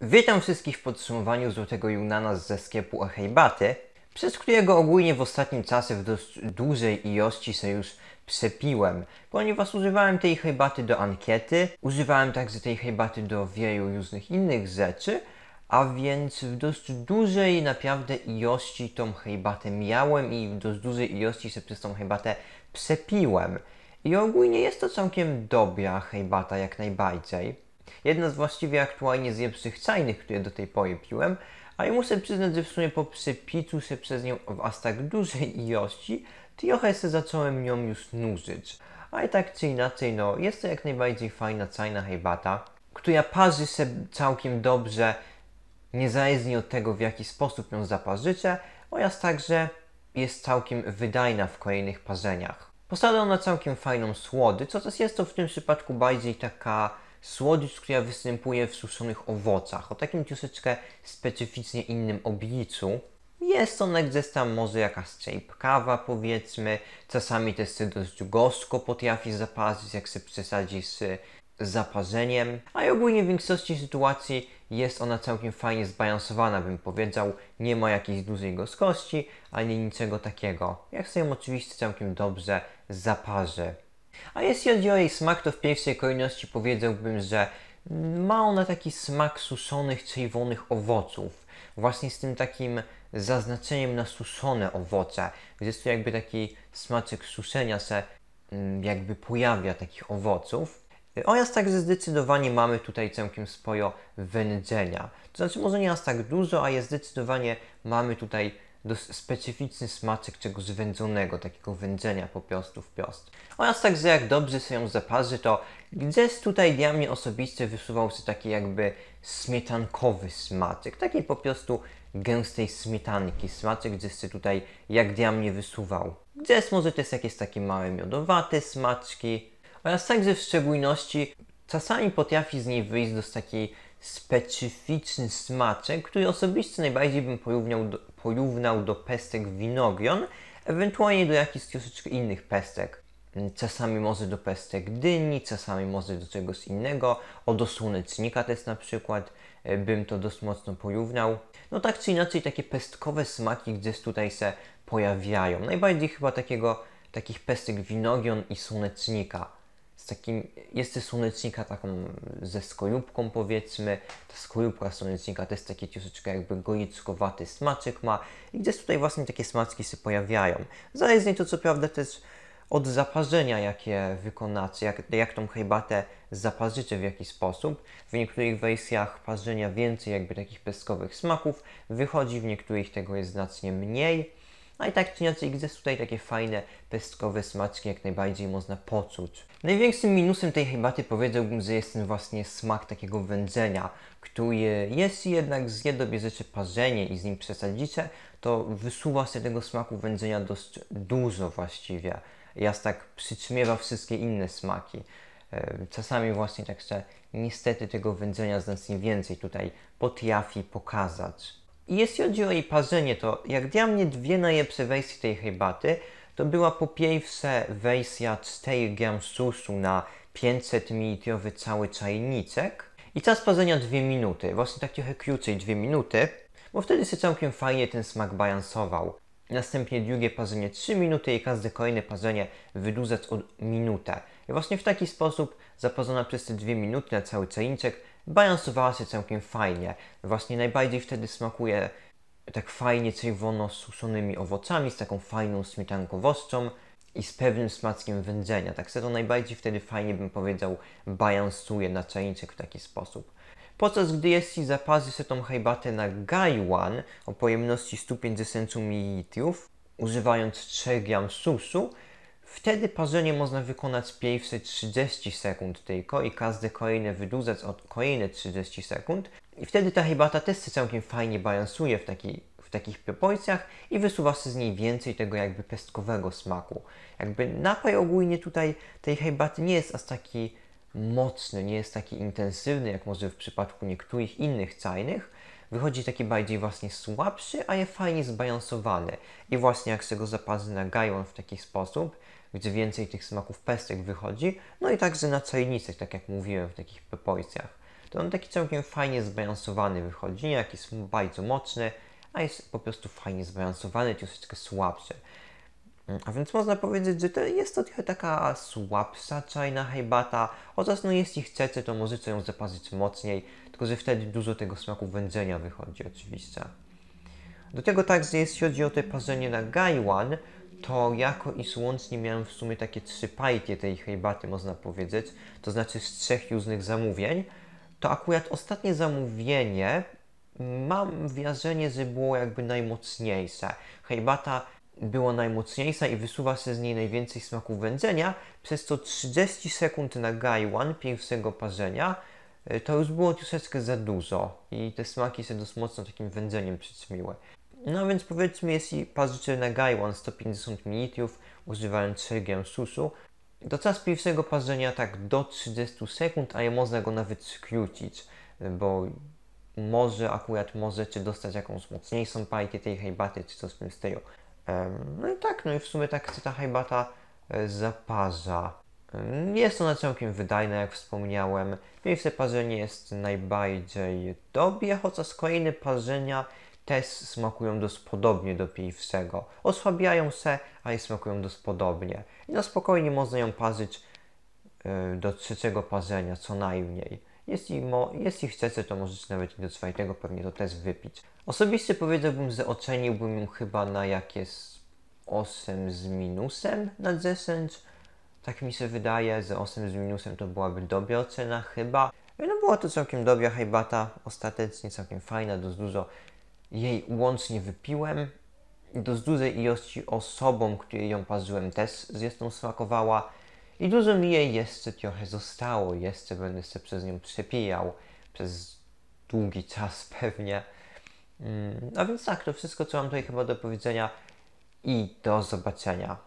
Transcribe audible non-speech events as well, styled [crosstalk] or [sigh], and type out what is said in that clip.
Witam wszystkich w podsumowaniu Złotego Junana ze sklepu Achejbaty, przez którego ogólnie w ostatnim czasie w dość dużej ilości się już przepiłem, ponieważ używałem tej hejbaty do ankiety, używałem także tej hejbaty do wielu różnych innych rzeczy, a więc w dość dużej naprawdę ilości tą hejbatę miałem i w dość dużej ilości się przez tą hejbatę przepiłem. I ogólnie jest to całkiem dobra hejbata, jak najbardziej. Jedna z właściwie aktualnie zjebszych cajnych, które do tej pory piłem, ale muszę przyznać, że w sumie po przepicu się przez nią w aż tak dużej ilości, trochę się zacząłem nią już nużyć. Ale tak czy inaczej, no, jest to jak najbardziej fajna cajna hejbata, która parzy się całkiem dobrze, niezależnie od tego, w jaki sposób ją zaparzycie, oraz także jest całkiem wydajna w kolejnych parzeniach. Posiada ona całkiem fajną słody, co też jest to w tym przypadku bardziej taka słodzic, która występuje w suszonych owocach, o takim troszeczkę specyficznie innym obliczu. Jest ona gdzieś tam może jakaś czajpkawa powiedzmy, czasami też się dość gorzko potrafi zaparzyć, jak się przesadzi z zaparzeniem, a ogólnie w większości sytuacji jest ona całkiem fajnie zbalansowana, bym powiedział. Nie ma jakiejś dużej gorzkości, ani niczego takiego. Jak sobie ją oczywiście całkiem dobrze zaparzy. A jeśli chodzi o jej smak, to w pierwszej kolejności powiedziałbym, że ma ona taki smak suszonych, czerwonych owoców. Właśnie z tym takim zaznaczeniem na suszone owoce. Jest to jakby taki smaczek suszenia se mm, jakby pojawia takich owoców. Oraz także zdecydowanie mamy tutaj całkiem sporo wędzenia. To znaczy może nie aż tak dużo, a jest zdecydowanie mamy tutaj specyficzny smaczek czegoś wędzonego, takiego wędzenia po prostu w piast. Oraz także jak dobrze się ją zaparzy, to gdzieś tutaj dla mnie osobiście wysuwał się taki jakby smietankowy smaczek, takiej po prostu gęstej smietanki, smaczek gdzieś się tutaj jak dla mnie wysuwał. Gdzieś może też jakieś takie małe miodowate smaczki, oraz także w szczególności czasami potrafi z niej wyjść do takiej specyficzny smaczek, który osobiście najbardziej bym porównał do, porównał do pestek winogron, ewentualnie do jakichś troszeczkę innych pestek. Czasami może do pestek dyni, czasami może do czegoś innego. O do słonecznika też na przykład e, bym to dość mocno porównał. No tak czy inaczej takie pestkowe smaki gdzieś tutaj się pojawiają. Najbardziej chyba takiego, takich pestek winogron i słonecznika z takim, jest ze słonecznika taką, ze skorupką powiedzmy, ta skorupka słonecznika to jest taki troszeczkę jakby goickowaty smaczek ma i gdzieś tutaj właśnie takie smaczki się pojawiają. Zależnie to co prawda też od zaparzenia, jakie wykonacie, jak, jak tą herbatę zaparzycie w jakiś sposób. W niektórych wersjach parzenia więcej jakby takich peskowych smaków wychodzi, w niektórych tego jest znacznie mniej. No i tak czy inaczej jest tutaj takie fajne, pestkowe smaczki jak najbardziej można poczuć. Największym minusem tej herbaty powiedziałbym, że jest ten właśnie smak takiego wędzenia, który jeśli jednak zjedobierzecie parzenie i z nim przesadzicie, to wysuwa się tego smaku wędzenia dość dużo właściwie. Jas tak przyćmiewa wszystkie inne smaki. E, czasami właśnie tak, że niestety tego wędzenia znacznie więcej tutaj potrafi pokazać. I jeśli chodzi o jej parzenie, to jak dla mnie dwie najlepsze wersje tej herbaty to była po pierwsze wersja 4 gram susu na 500 ml cały czajniczek i czas parzenia 2 minuty, właśnie tak trochę krócej 2 minuty, bo wtedy się całkiem fajnie ten smak balansował. Następnie drugie parzenie 3 minuty i każde kolejne parzenie wydłużać od minutę. I właśnie w taki sposób zapozona przez te 2 minuty na cały czajniczek balansowała się całkiem fajnie. Właśnie najbardziej wtedy smakuje tak fajnie czerwono z suszonymi owocami, z taką fajną śmietankowostrzą i z pewnym smaczkiem wędzenia. Tak se to najbardziej wtedy fajnie bym powiedział balansuje na czajniczek w taki sposób. Podczas gdy i zapazy się tą herbatę na gaiwan o pojemności 150 ml, używając 3 gram susu, Wtedy parzenie można wykonać pierwsze 30 sekund tylko i każde kolejne wydłużać od kolejne 30 sekund. I wtedy ta herbata też się całkiem fajnie balansuje w, taki, w takich proporcjach i wysuwa się z niej więcej tego jakby pestkowego smaku. Jakby napaj ogólnie tutaj tej herbaty nie jest aż taki mocny, nie jest taki intensywny jak może w przypadku niektórych innych cajnych, wychodzi taki bardziej właśnie słabszy, ale fajnie zbalansowany. I właśnie jak się go zaparzy na gajon w taki sposób, gdzie więcej tych smaków pestek wychodzi, no i także na czajnicach, tak jak mówiłem, w takich pepojcach, to on taki całkiem fajnie zbalansowany wychodzi, nie jakiś bardzo mocny, a jest po prostu fajnie zbalansowany, troszeczkę słabszy. Mm, a więc można powiedzieć, że to jest to trochę taka słabsza czajna herbata, chociaż no jeśli chcecie, to możecie ją zaparzyć mocniej, tylko, że wtedy dużo tego smaku wędzenia wychodzi oczywiście. Do tego także jeśli chodzi o te parzenie na gaiwan, to jako i słoncznie miałem w sumie takie trzy pajki tej herbaty, można powiedzieć, to znaczy z trzech różnych zamówień, to akurat ostatnie zamówienie mam wrażenie, że było jakby najmocniejsze. Herbata była najmocniejsza i wysuwa się z niej najwięcej smaku wędzenia, przez co 30 sekund na gaiwan pierwszego parzenia E, to już było troszeczkę za dużo i te smaki są dość mocno takim wędzeniem przyćmiły. No więc powiedzmy, jeśli parzycie na gaiwan 150 ml, używając 3 susu, to czas pierwszego parzenia tak do 30 sekund, a je można go nawet skrócić, bo może akurat możecie dostać jakąś mocniejszą pajkę tej hejbaty, czy coś w tym stylu. No i tak, no i w sumie tak się ta hejbata e, zaparza. Mm, jest ona całkiem wydajna, jak wspomniałem. Miejsce parzenie jest najbardziej dobre, chociaż kolejne parzenia też smakują dość podobnie do pierwszego. Osłabiają a ale smakują dość podobnie. I na spokojnie można ją parzyć y, do trzeciego parzenia, co najmniej. Jeśli, mo, jeśli chcecie, to możecie nawet do czwartego pewnie to też wypić. Osobiście powiedziałbym, że oceniłbym ją chyba na jakieś 8 z minusem na 10 tak mi się wydaje, z 8 z minusem to byłaby dobra ocena chyba. No była to całkiem dobra herbata, ostatecznie całkiem fajna, dość dużo jej łącznie wypiłem. Dość dużej ilości osobom, które ją parzyłem też zresztą smakowała. I dużo mi jej jeszcze trochę zostało, jeszcze będę się przez nią przepijał przez długi czas [laughs] pewnie. Mm, a więc tak, to wszystko co mam tutaj chyba do powiedzenia i do zobaczenia.